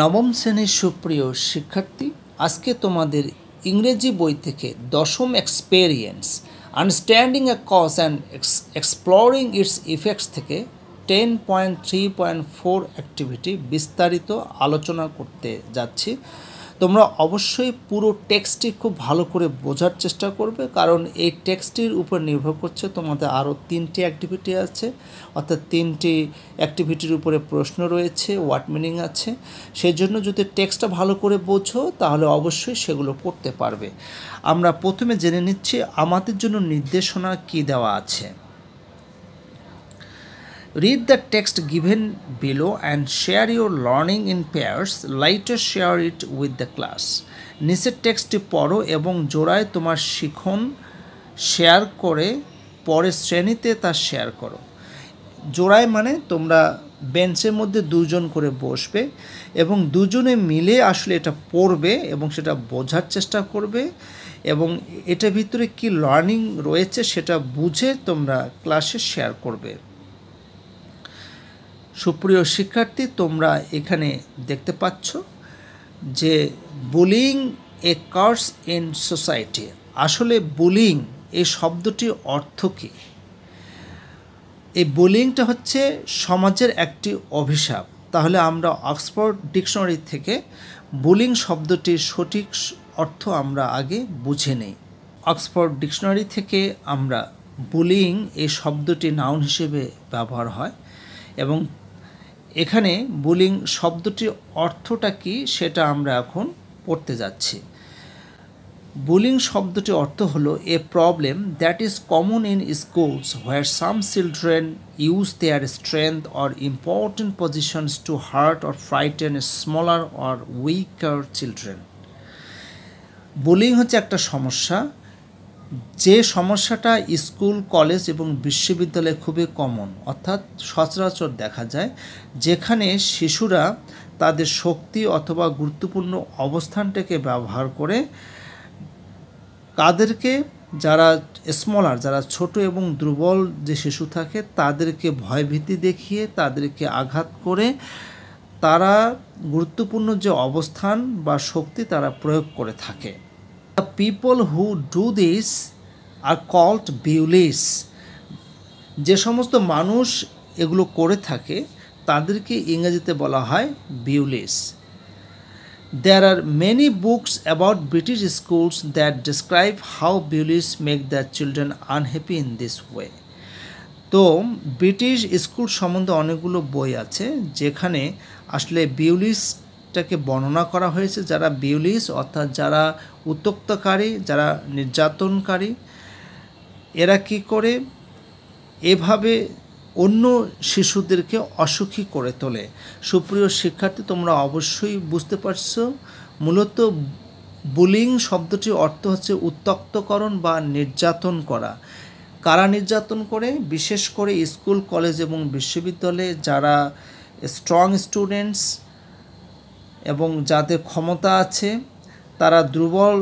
নবম শ্রেণীর সুপ্রিয় শিক্ষার্থী আজকে তোমাদের ইংরেজি বই থেকে দশম experience understanding a cause and exploring its effects থেকে ten point three point four activity বিস্তারিত আলোচনা করতে যাচ্ছি তোমরা অবশ্যই পুরো টেক্সটটি খুব ভালো করে বোঝার চেষ্টা করবে কারণ এই টেক্সটির উপর নির্ভর করছে তোমাদের আরও তিনটি অ্যাক্টিভিটি আছে অর্থাৎ তিনটি অ্যাক্টিভিটির উপরে প্রশ্ন রয়েছে ওয়ার্ড মিনিং আছে সেই জন্য যদি টেক্সটটা ভালো করে বোঝো তাহলে অবশ্যই সেগুলো করতে পারবে আমরা প্রথমে জেনে নিচ্ছি আমাদের জন্য নির্দেশনা কি দেওয়া আছে Read the text given below and share your learning in pairs. Later share it with the class. নিচের টেক্সটটি পড়ো এবং জোড়ায় তোমার শিখন শেয়ার করে পরে শ্রেণীতে তা শেয়ার করো জোড়ায় মানে তোমরা বেঞ্চের মধ্যে দুজন করে বসবে এবং দুজনে মিলে আসলে এটা পড়বে এবং সেটা বোঝার চেষ্টা করবে এবং এটা ভিতরে কি লার্নিং রয়েছে সেটা বুঝে তোমরা ক্লাসে শেয়ার করবে সুপ্রিয় শিক্ষার্থী তোমরা এখানে দেখতে পাচ্ছ যে bullying a curse in society আসলে বুলিং এই শব্দটির অর্থ কী এই বুলিংটা হচ্ছে সমাজের একটি অভিশাপ তাহলে আমরা অক্সফোর্ড ডিকশনারি থেকে বুলিং শব্দটির সঠিক অর্থ আমরা আগে বুঝে নেই অক্সফোর্ড ডিকশনারি থেকে আমরা বুলিং এই শব্দটি নাউন হিসেবে ব্যবহার হয় এবং এখানে বুলিং শব্দটির অর্থটা কি সেটা আমরা এখন পড়তে যাচ্ছি বুলিং শব্দটির অর্থ হলো a problem that is common in schools where some children use their strength or important positions to hurt or frighten smaller or weaker children bullying হচ্ছে একটা সমস্যা যে সমস্যাটা স্কুল কলেজ এবং বিশ্ববিদ্যালয়ে খুবই কমন অর্থাৎ সচরাচর দেখা যায় যেখানে শিশুরা তাদের শক্তি অথবা গুরুত্বপূর্ণ অবস্থানটাকে ব্যবহার করে কাদেরকে যারা স্মলার যারা ছোট এবং দুর্বল যে শিশু থাকে তাদেরকে ভয়ভীতি দেখিয়ে তাদেরকে আঘাত করে তারা গুরুত্বপূর্ণ যে অবস্থান বা শক্তি তারা প্রয়োগ করে থাকে the people who do this are called বিউলিস যে সমস্ত মানুষ এগুলো করে থাকে তাদেরকে ইংরেজিতে বলা হয় bullies there are many books about British schools that describe how bullies make the children unhappy in this way তো ব্রিটিশ স্কুল সম্বন্ধে অনেকগুলো বই আছে যেখানে আসলে বিউলিস টাকে বর্ণনা করা হয়েছে যারা বিউলিস অর্থাৎ যারা উত্তক্তকারী যারা নির্যাতনকারী এরা কি করে এভাবে অন্য শিশুদেরকে অসুখী করে তোলে সুপ্রিয় শিক্ষার্থী তোমরা অবশ্যই বুঝতে পারছো মূলত বুলিং শব্দটির অর্থ হচ্ছে উত্তক্তকরণ বা নির্যাতন করা কারা নির্যাতন করে বিশেষ করে স্কুল কলেজ এবং বিশ্ববিদ্যালয়ে যারা স্ট্রং স্টুডেন্টস এবং যাদের ক্ষমতা আছে তারা দুর্বল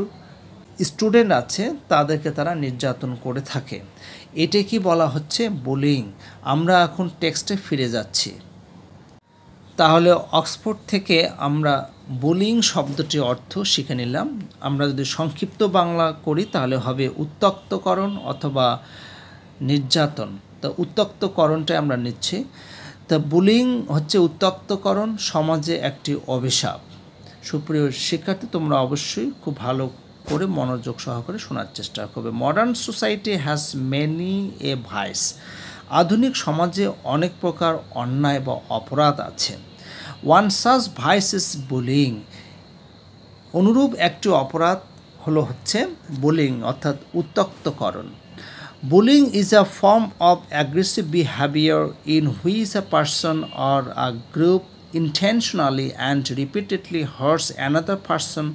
স্টুডেন্ট আছে তাদেরকে তারা নির্যাতন করে থাকে এটা কি বলা হচ্ছে বুলিং আমরা এখন টেক্সটে ফিরে যাচ্ছি তাহলে অক্সফোর্ড থেকে আমরা বুলিং শব্দটির অর্থ শিখে নিলাম আমরা যদি সংক্ষিপ্ত বাংলা করি তাহলে হবে উত্তক্তকরণ অথবা নির্যাতন তো উত্তক্তকরণটাই আমরা নিচ্ছি তা বুলিং হচ্ছে উত্তপ্তকরণ সমাজে একটি অভিশাপ সুপ্রিয় শিক্ষার্থী তোমরা অবশ্যই খুব ভালো করে মনোযোগ সহকারে শোনার চেষ্টা করবে modern society has many a vice আধুনিক সমাজে অনেক প্রকার অন্যায় বা অপরাধ আছে ওয়ান সাজ ভাইস ইস বুলিং অনুরূপ একটি অপরাধ হলো হচ্ছে বুলিং অর্থাৎ উত্তক্তকরণ Bullying is a form of aggressive behavior in which a person or a group intentionally and repeatedly hurts another person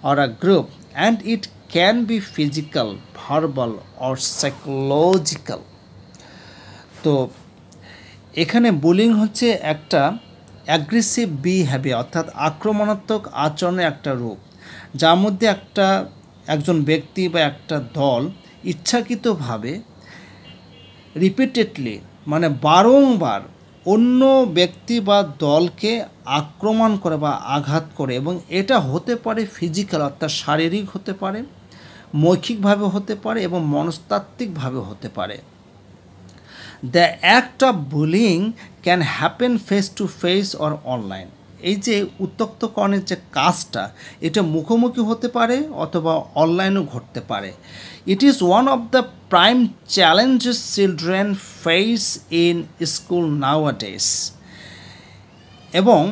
or a group, and it can be physical, verbal, or psychological. তো এখানে bullying হচ্ছে একটা aggressive behaviour অর্থাৎ আক্রমণাত্মক আচরণের একটা রূপ যার মধ্যে একটা একজন ব্যক্তি বা একটা দল ইচ্ছাকৃতভাবে রিপিটেডলি মানে বারংবার অন্য ব্যক্তি বা দলকে আক্রমণ করে বা আঘাত করে এবং এটা হতে পারে ফিজিক্যাল অর্থাৎ শারীরিক হতে পারে মৌখিকভাবে হতে পারে এবং মনস্তাত্ত্বিকভাবে হতে পারে the act of bullying can happen face to face or online এই যে উত্তক্ত কর্ণের যে কাজটা এটা মুখোমুখি হতে পারে অথবা অনলাইনেও ঘটতে পারে it is one of the prime challenges children face in school nowadays এবং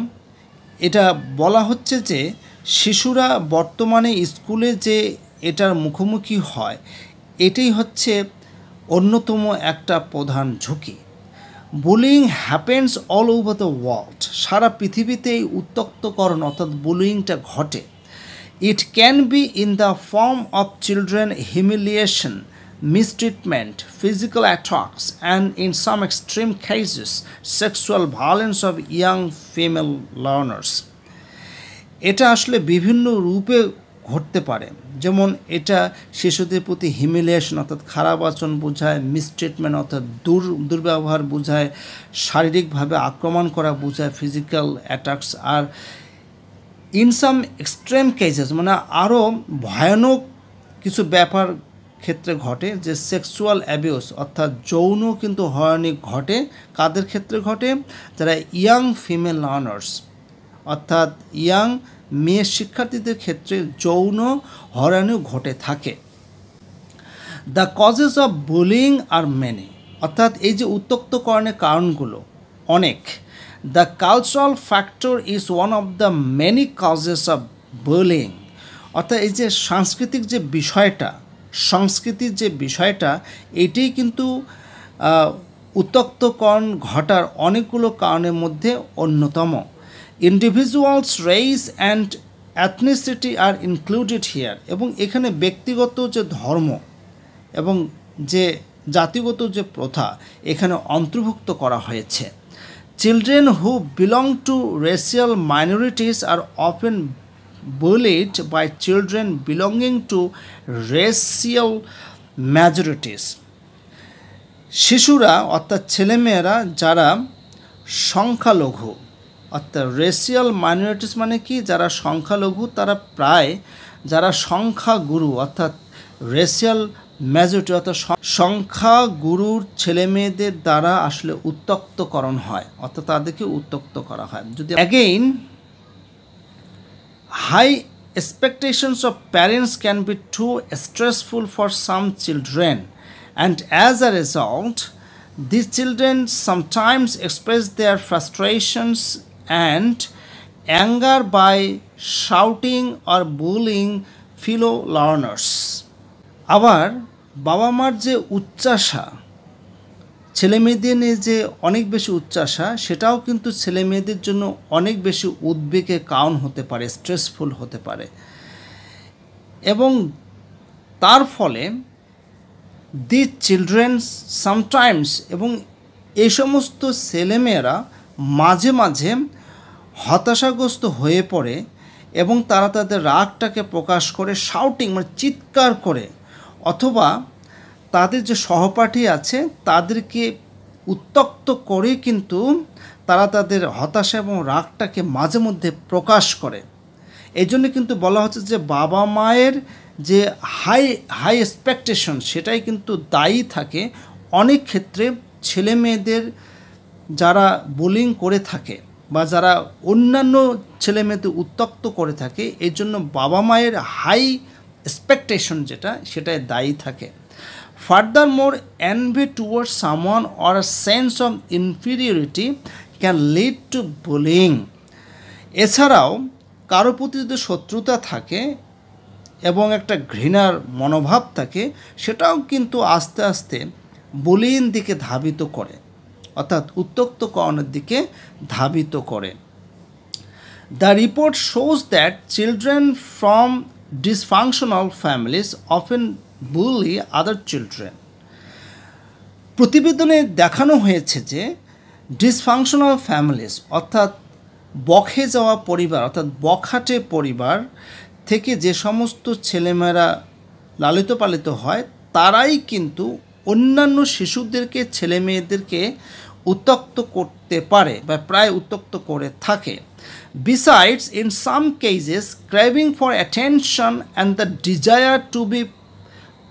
এটা বলা হচ্ছে যে শিশুরা বর্তমানে স্কুলে যে এটার মুখোমুখি হয় এটাই হচ্ছে অন্যতম একটা প্রধান ঝুঁকি bullying happens all over the world সারা পৃথিবীতে এই উত্তক্তকরণ অর্থাৎ বুলিংটা ঘটে it can be in the form of children humiliation mistreatment physical attacks, and in some extreme cases sexual violence of young female learners এটা আসলে বিভিন্ন রূপে ঘটতে পারে যেমন এটা শিশুদের প্রতি হিমিলেশন অর্থাৎ খারাপ আচরণ বোঝায় মিসট্রিটমেন্ট অর্থাৎ দুর দুর্ব্যবহার বোঝায় শারীরিকভাবে আক্রমণ করা বোঝায় ফিজিক্যাল অ্যাটাকস আর ইন সাম এক্সট্রিম কেসেস মানে আরও ভয়ানক কিছু ব্যাপার ক্ষেত্রে ঘটে যে সেক্সুয়াল অ্যাবিউস অর্থাৎ যৌন কিন্তু হয়নি ঘটে কাদের ক্ষেত্রে ঘটে যারা ইয়াং ফিমেল লার্নার্স অর্থাৎ ইয়াং মেয়ে শিক্ষার্থীদের ক্ষেত্রে যৌন হরানিও ঘটে থাকে the causes of bullying are many অর্থাৎ এই যে উত্তক্তকরণের কারণগুলো অনেক the cultural factor is one of the many causes of bullying অর্থাৎ এই যে সাংস্কৃতিক যে বিষয়টা সংস্কৃতির যে বিষয়টা এটি কিন্তু উত্তক্তকরণ ঘটার অনেকগুলো কারণের মধ্যে অন্যতম individuals race and ethnicity are included here এবং এখানে ব্যক্তিগত যে ধর্ম এবং যে জাতিগত যে প্রথা এখানে অন্তর্ভুক্ত করা হয়েছে children who belong to racial minorities are often bullied by children belonging to racial majorities শিশুরা অর্থাৎ ছেলেমেয়েরা যারা সংখ্যালঘু অর্থাৎ রেসিয়াল মাইনরিটিস মানে কি যারা সংখ্যালঘু তারা প্রায় যারা সংখ্যা গুরু অর্থাৎ রেসিয়াল মেজরিটি অর্থাৎ সংখ্যা গুরুর ছেলে মেয়েদের দ্বারা আসলে উত্তক্তকরণ হয় অর্থাৎ তাদেরকে উত্তক্ত করা হয় যদি again high expectations of parents can be too stressful for some children and as a result this children sometimes express their frustrations and anger by shouting or bullying fellow learners আবার বাবা মার যে উচ্চাসা ছেলেমেয়েদের নিয়ে যে অনেক বেশি উচ্চাসা সেটাও কিন্তু ছেলে মেয়েদের জন্য অনেক বেশি উদ্বেগে কাউন হতে পারে স্ট্রেসফুল হতে পারে এবং তার ফলে দি চিলড্রেন সামটাইমস এবং এই সমস্ত ছেলেমেয়েরা মাঝে মাঝে হতাশাগ্রস্ত হয়ে পড়ে এবং তারা তাদের রাগটাকে প্রকাশ করে শাউটিং মানে চিৎকার করে অথবা তাদের যে সহপাঠী আছে তাদেরকে উত্তক্ত করে কিন্তু তারা তাদের হতাশা এবং রাগটাকে মাঝে মধ্যে প্রকাশ করে এই জন্য কিন্তু বলা হচ্ছে যে বাবা মায়ের যে হাই হাই এক্সপেকটেশন সেটাই কিন্তু দায়ী থাকে অনেক ক্ষেত্রে ছেলে মেয়েদের যারা বোলিং করে থাকে বা যারা অন্যান্য ছেলেমেয়েতে উত্তক্ত করে থাকে এর জন্য বাবা মায়ের হাই এক্সপেকটেশন যেটা সেটাই দায়ী থাকে furthermore envy towards someone or sense of inferiority can lead to bullying এছাড়াও কারো প্রতি যদি শত্রুতা থাকে এবং একটা ঘৃণার মনোভাব থাকে সেটাও কিন্তু আস্তে আস্তে বোলিং দিকে ধাবিত করে অর্থাৎ উত্তক্তকরণের দিকে ধাবিত করে the report shows that children from dysfunctional families often bully other children প্রতিবেদনে দেখানো হয়েছে যে ডিসফাংশনাল ফ্যামিলিস অর্থাৎ বখে যাওয়া পরিবার অর্থাৎ বখাটে পরিবার থেকে যে সমস্ত ছেলেমেয়েরা লালিত পালিত হয় তারাই কিন্তু অন্যান্য শিশুদেরকে ছেলেমেয়েদেরকে উত্তক্ত করতে পারে বা প্রায় উত্তক্ত করে থাকে besides in some cases craving for attention and the desire to be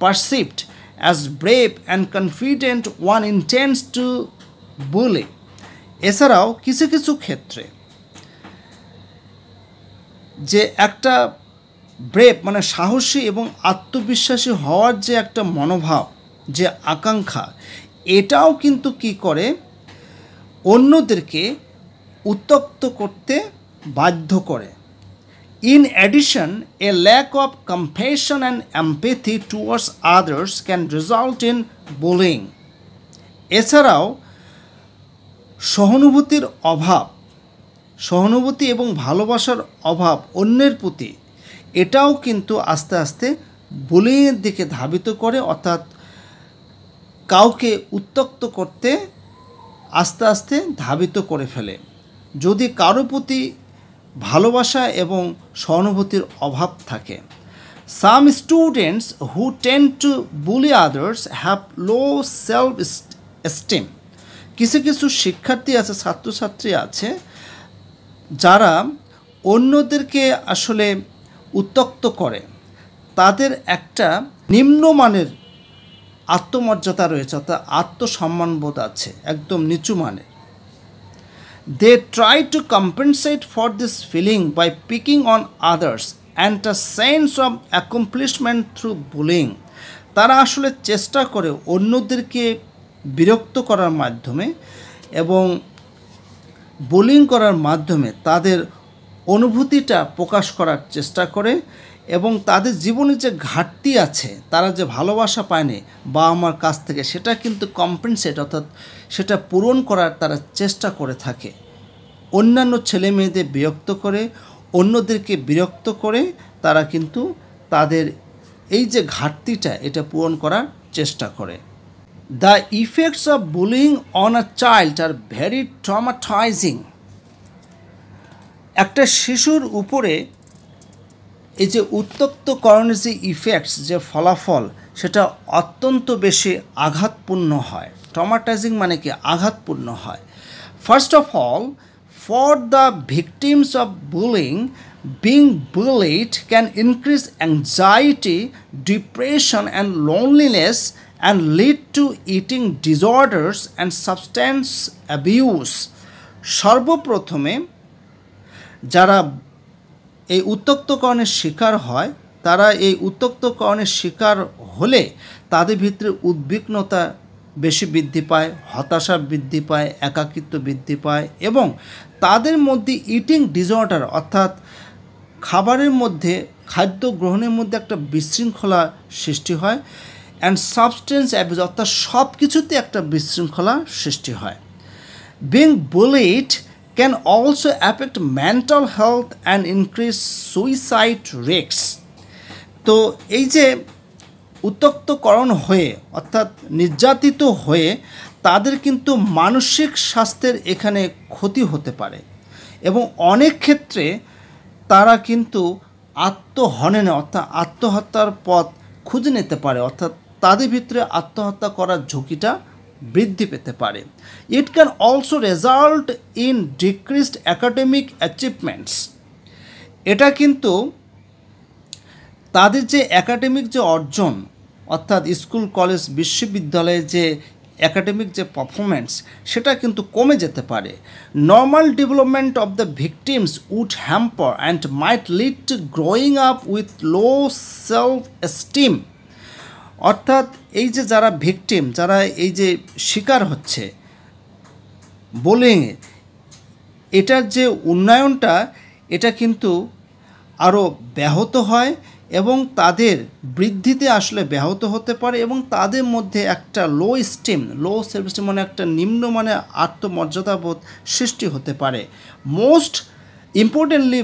perceived as brave and confident one intends to বলে এছাড়াও কিছু কিছু ক্ষেত্রে যে একটা ব্রেভ মানে সাহসী এবং আত্মবিশ্বাসী হওয়ার যে একটা মনোভাব যে আকাঙ্ক্ষা এটাও কিন্তু কি করে অন্যদেরকে উত্তপ্ত করতে বাধ্য করে in addition a lack of compassion and empathy towards others can result in bullying এছাড়াও সহানুভূতির অভাব সহানুভূতি এবং ভালোবাসার অভাব অন্যের প্রতি এটাও কিন্তু আস্তে আস্তে বুলিংয়ের দিকে ধাবিত করে অর্থাৎ কাউকে উত্তক্ত করতে আস্তে আস্তে ধাবিত করে ফেলে যদি কারো প্রতি ভালোবাসা এবং সহানুভূতির অভাব থাকে some students who tend to bully others have low self esteem কিছু কিছু শিক্ষার্থী আছে ছাত্রছাত্রী আছে যারা অন্যদেরকে আসলে উত্তক্ত করে তাদের একটা নিম্নমানের আত্মমর্যাদা রয়েছে অর্থাৎ আত্মসম্মানবোধ আছে একদম নিচু মানে they try to compensate for this feeling by picking on others and a sense of accomplishment through bullying তারা আসলে চেষ্টা করে অন্যদেরকে বিরক্ত করার মাধ্যমে এবং বোলিং করার মাধ্যমে তাদের অনুভূতিটা প্রকাশ করার চেষ্টা করে এবং তাদের জীবনে যে ঘাটতি আছে তারা যে ভালোবাসা পায়নি বাবা মার কাছ থেকে সেটা কিন্তু কম্পেনসেট অর্থাৎ সেটা পূরণ করার তারা চেষ্টা করে থাকে অন্যান্য ছেলে মেয়েদের বিরক্ত করে অন্যদেরকে বিরক্ত করে তারা কিন্তু তাদের এই যে ঘাটতিটা এটা পূরণ করার চেষ্টা করে the effects of bullying on a child are very traumatising একটা শিশুর উপরে এই যে উত্তপ্তকরণের যে ইফেক্টস যে ফলাফল সেটা অত্যন্ত বেশি আঘাতপূর্ণ হয় ট্রমাটাইজিং মানে কি আঘাতপূর্ণ হয় first of all for the victims of bullying being bullied can increase anxiety depression and loneliness and lead to eating disorders and substance abuse সর্বপ্রথমে যারা এই উত্তক্তকরণের শিকার হয় তারা এই উত্তক্তকরণের শিকার হলে তাদের ভিতরে উদ্বিগ্নতা বেশি বৃদ্ধি পায় হতাশা বৃদ্ধি পায় একাকিত্ব বৃদ্ধি পায় এবং তাদের মধ্যে ইটিং ডিসঅর্ডার অর্থাৎ খাবারের মধ্যে খাদ্য গ্রহণের মধ্যে একটা বিশৃঙ্খলা সৃষ্টি হয় অ্যান্ড সাবস্টেন্স অ্যাবিউজ অর্থাৎ সব কিছুতে একটা বিশৃঙ্খলা সৃষ্টি হয় being bullied can also affect mental health and increase suicide risks তো এই যে উত্তক্তকরণ হয়ে অর্থাৎ নির্যাতিত হয়ে তাদের কিন্তু মানসিক স্বাস্থ্যের এখানে ক্ষতি হতে পারে এবং অনেক ক্ষেত্রে তারা কিন্তু আত্মহননে অর্থাৎ আত্মহত্যার পথ খুঁজে নিতে পারে অর্থাৎ তাদের ভিতরে আত্মহত্যা করার ঝুঁকিটা বৃদ্ধি পেতে পারে it can also result in decreased academic achievements এটা কিন্তু তাদের যে অ্যাকাডেমিক যে অর্জন অর্থাৎ স্কুল কলেজ বিশ্ববিদ্যালয়ে যে অ্যাকাডেমিক যে পারফরমেন্স সেটা কিন্তু কমে যেতে পারে normal development of the victims would hamper and might lead to growing up with low self esteem অর্থাৎ এই যে যারা ভিকটিম যারা এই যে শিকার হচ্ছে বোলিংয়ে এটার যে উন্নয়নটা এটা কিন্তু আরও ব্যাহত হয় এবং তাদের বৃদ্ধিতে আসলে ব্যাহত হতে পারে এবং তাদের মধ্যে একটা low esteem low self esteem মানে একটা নিম্নমানের আত্মমর্যাদাবোধ সৃষ্টি হতে পারে most importantly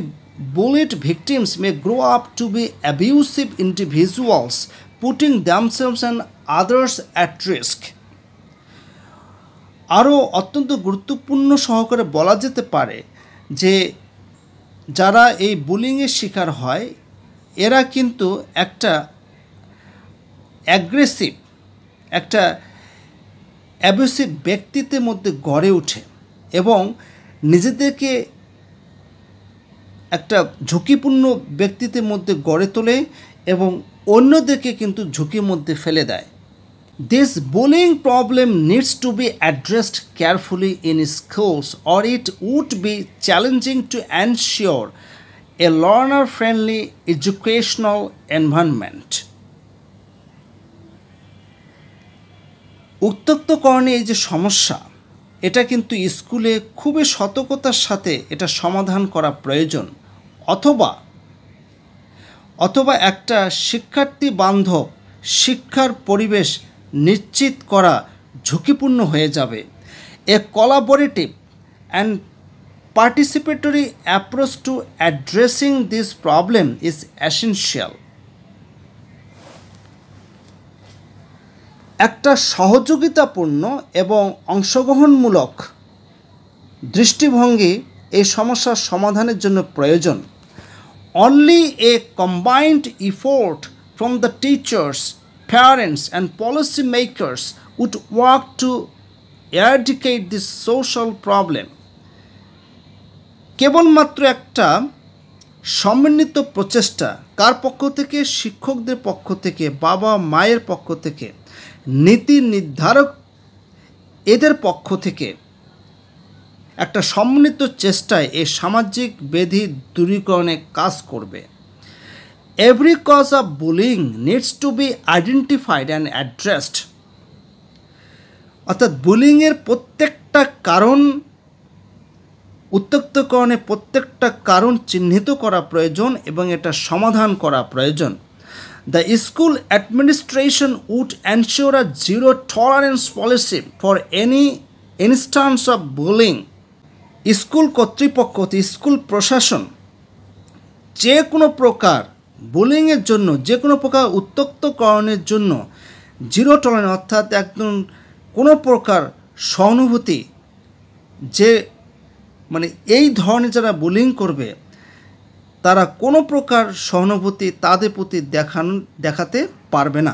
bullied victims may grow up to be abusive individuals putting themselves and others at risk আরও অত্যন্ত গুরুত্বপূর্ণ সহকারে বলা যেতে পারে যে যারা এই বুলিংয়ের শিকার হয় এরা কিন্তু একটা অ্যাগ্রেসিভ একটা অ্যাবিউসিভ ব্যক্তিত্বের মধ্যে গড়ে ওঠে এবং নিজেদেরকে একটা ঝুঁকিপূর্ণ ব্যক্তিত্বের মধ্যে গড়ে তোলে এবং অন্যদেরকে কিন্তু ঝুঁকির মধ্যে ফেলে দেয় this bullying problem needs to be addressed carefully in schools or it would be challenging to ensure a learner friendly educational environment উত্তক্তকরণে এই যে সমস্যা এটা কিন্তু স্কুলে খুবই সতর্কতার সাথে এটা সমাধান করা প্রয়োজন অথবা অথবা একটা শিক্ষার্থী বান্ধব শিক্ষার পরিবেশ নিশ্চিত করা ঝুঁকিপূর্ণ হয়ে যাবে a collaborative and participatory approach to addressing this problem is essential একটা সহযোগিতাপূর্ণ এবং অংশগ্রহণমূলক দৃষ্টিভঙ্গি এই সমস্যার সমাধানের জন্য প্রয়োজন Only a combined effort from the teachers, parents, and policymakers would work to eradicate this social problem. কেবলমাত্র একটা সমন্বিত প্রচেষ্টা কার পক্ষ থেকে শিক্ষকদের পক্ষ থেকে বাবা মায়ের পক্ষ থেকে নীতি নির্ধারক এদের পক্ষ থেকে একটা সমন্বিত চেষ্টায় এই সামাজিক বেধি দূরীকরণে কাজ করবে every cause of bullying needs to be identified and addressed অর্থাৎ বুলিংয়ের প্রত্যেকটা কারণ উত্তক্তকরণে প্রত্যেকটা কারণ চিহ্নিত করা প্রয়োজন এবং এটা সমাধান করা প্রয়োজন the school administration would ensure a zero tolerance policy for any instance of bullying school কর্তৃপক্ষ স্কুল প্রশাসন যে কোনো প্রকার বোলিংয়ের জন্য যে কোনো প্রকার উত্তক্তকরণের জন্য জিরো টলারেন্স অর্থাৎ একদম কোনো প্রকার সহানুভূতি যে মানে এই ধরনের যারা বোলিং করবে তারা কোনো প্রকার সহানুভূতি তাদের প্রতি দেখান দেখাতে পারবে না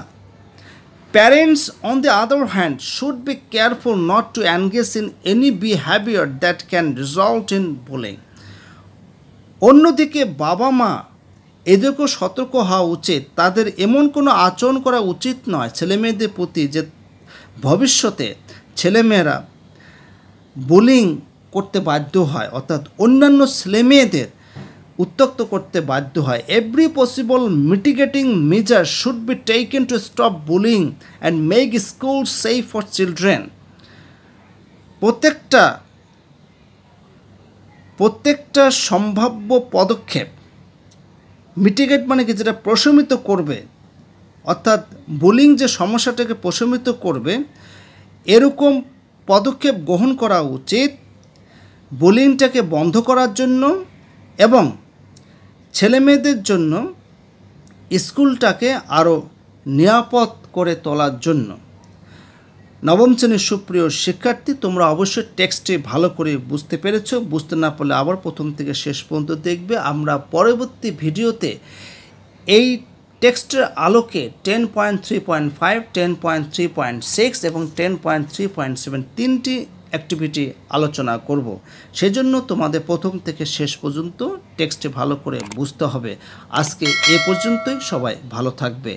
Parents, on the other hand, should be careful not to engage in any behavior that can result in bullying. অন্যদিকে বাবা মা এদেরকেও সতর্ক হওয়া উচিত তাদের এমন কোনো আচরণ করা উচিত নয় ছেলেমেয়েদের প্রতি যে ভবিষ্যতে ছেলেমেয়েরা বোলিং করতে বাধ্য হয় অর্থাৎ অন্যান্য ছেলেমেয়েদের উত্তক্ত করতে বাধ্য হয় every possible mitigating measure should be taken to stop bullying and make school safe for children প্রত্যেকটা প্রত্যেকটা সম্ভাব্য পদক্ষেপ মিটিগেট মানে কি যেটা প্রশমিত করবে অর্থাৎ বুলিং যে সমস্যাটাকে প্রশমিত করবে এরকম পদক্ষেপ গ্রহণ করা উচিত বুলিংটাকে বন্ধ করার জন্য এবং ছেলেমেয়েদের জন্য স্কুলটাকে আরও নিরাপদ করে তোলার জন্য নবম শ্রেণীর সুপ্রিয় শিক্ষার্থী তোমরা অবশ্যই টেক্সটে ভালো করে বুঝতে পেরেছ বুঝতে না পারলে আবার প্রথম থেকে শেষ পর্যন্ত দেখবে আমরা পরবর্তী ভিডিওতে এই টেক্সটের আলোকে ten point three point five ten point three point six এবং ten point three point seven তিনটি অ্যাক্টিভিটি আলোচনা করব সেজন্য তোমাদের প্রথম থেকে শেষ পর্যন্ত টেক্সটে ভালো করে বুঝতে হবে আজকে এ পর্যন্তই সবাই ভালো থাকবে